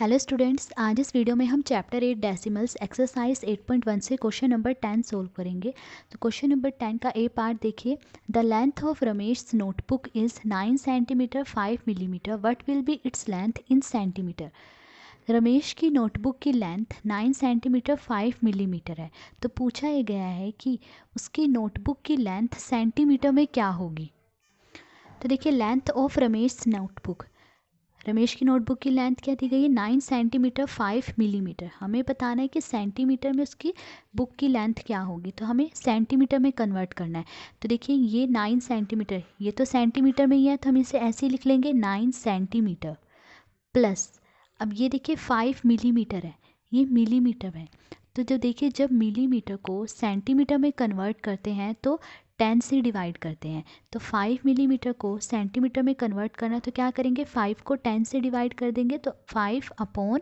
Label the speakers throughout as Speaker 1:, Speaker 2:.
Speaker 1: hello students आज इस video में हम चैप्टर एट डेसिमल्स एक्सरसाइज 8.1 से क्वेश्चन नंबर टेन सोल्व करेंगे तो क्वेश्चन नंबर टेन का ए पार्ट देखिए the length of Ramesh notebook is nine centimetre five millimetre what will be its length in centimetre Ramesh की नोटबुक की length nine centimetre five millimetre है तो पूछा यह गया है कि उसकी नोटबुक की लेंथ सेंटीमीटर में क्या होगी तो देखिए length of Ramesh notebook Ramesh की नोटबुक की लेंथ क्या दी गई है नाइन सेंटीमीटर फाइव मिलीमीटर हमें बताना है कि सेंटीमीटर में उसकी बुक की लेंथ क्या होगी तो हमें सेंटीमीटर में कन्वर्ट करना है तो देखिए ये नाइन सेंटीमीटर ये तो सेंटीमीटर में ही है तो हम इसे ऐसे लिख लेंगे नाइन सेंटीमीटर प्लस अब ये देखिए फाइव मिलीमीटर है ये मिलीमीटर है तो जो देखिए जब मिलीमीटर को सेंटीमीटर में कन्वर्ट करते हैं तो टेन से डिवाइड करते हैं तो फाइव मिलीमीटर को सेंटीमीटर में कन्वर्ट करना तो क्या करेंगे फाइव को टेन से डिवाइड कर देंगे तो फाइव अपोन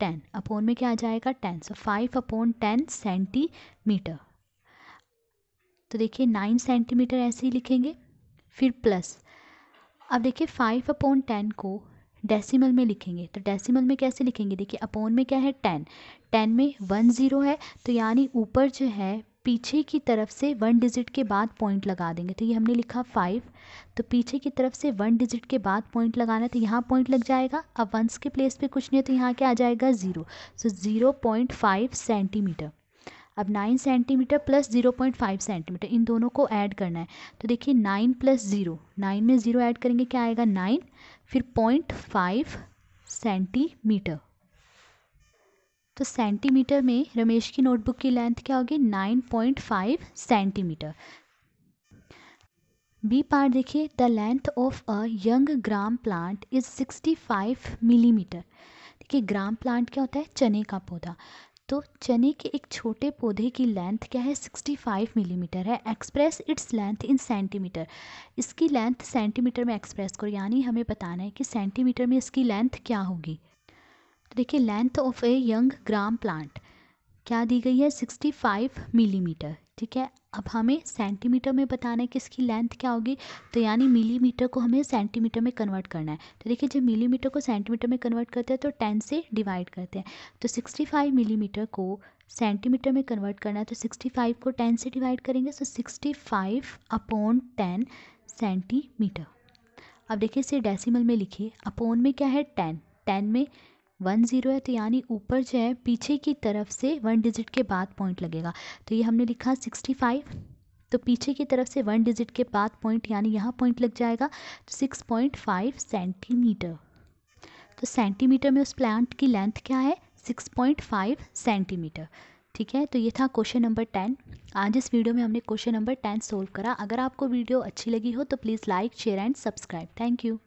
Speaker 1: टेन अपोन में क्या आ जाएगा ten so five upon ten centimetre तो देखिए नाइन सेंटीमीटर ऐसे ही लिखेंगे फिर प्लस अब देखिए फाइव अपोन टेन को डेसिमल में लिखेंगे तो डेसिमल में कैसे लिखेंगे देखिए अपोन में क्या है टेन टेन में वन ज़ीरो है तो यानी ऊपर जो है पीछे की तरफ से वन डिजिट के बाद पॉइंट लगा देंगे तो ये हमने लिखा फाइव तो पीछे की तरफ से वन डिजिट के बाद पॉइंट लगाना है तो यहाँ पॉइंट लग जाएगा अब वंस के प्लेस पे कुछ नहीं है तो यहाँ क्या आ जाएगा zero so zero point five centimetre अब nine centimetre plus zero point five centimetre इन दोनों को ऐड करना है तो देखिए नाइन प्लस ज़ीरो नाइन में ज़ीरो ऐड करेंगे क्या आएगा नाइन फिर पॉइंट फाइव सेंटीमीटर तो सेंटीमीटर में रमेश की नोटबुक की लेंथ क्या होगी nine point five centimetre B part देखिए the length of a young gram plant is sixty five millimetre देखिए ग्राम प्लांट क्या होता है चने का पौधा तो चने के एक छोटे पौधे की लेंथ क्या है सिक्सटी फाइव मिलीमीटर है express its length in centimetre इसकी लेंथ सेंटीमीटर में एक्सप्रेस करो यानी हमें बताना है कि सेंटीमीटर में इसकी लेंथ क्या होगी तो देखिए length of a young gram plant क्या दी गई है सिक्सटी फाइव मिलीमीटर ठीक है अब हमें सेंटीमीटर में बताना है कि इसकी लेंथ क्या होगी तो यानी मिलीमीटर को हमें सेंटीमीटर में कन्वर्ट करना है तो देखिए जब मिलीमीटर को सेंटीमीटर में कन्वर्ट करते हैं तो टेन से डिवाइड करते हैं तो सिक्सटी फाइव मिलीमीटर को सेंटीमीटर में कन्वर्ट करना है तो सिक्सटी फ़ाइव को टेन से डिवाइड करेंगे तो sixty five upon ten centimetre अब देखिए इसे डेसीमल में लिखिए अपोन में क्या है टेन टेन में वन ज़ीरो है तो यानी ऊपर जो है पीछे की तरफ से वन डिजिट के बाद पॉइंट लगेगा तो ये हमने लिखा सिक्सटी फाइव तो पीछे की तरफ से वन डिजिट के बाद पॉइंट यानी यहाँ पॉइंट लग जाएगा तो सिक्स पॉइंट फाइव सेंटीमीटर तो सेंटीमीटर में उस प्लांट की लेंथ क्या है सिक्स पॉइंट फाइव सेंटीमीटर ठीक है तो ये था क्वेश्चन नंबर टेन आज इस वीडियो में हमने क्वेश्चन नंबर टेन सोल्व करा अगर आपको वीडियो अच्छी लगी हो तो please like share and subscribe thank you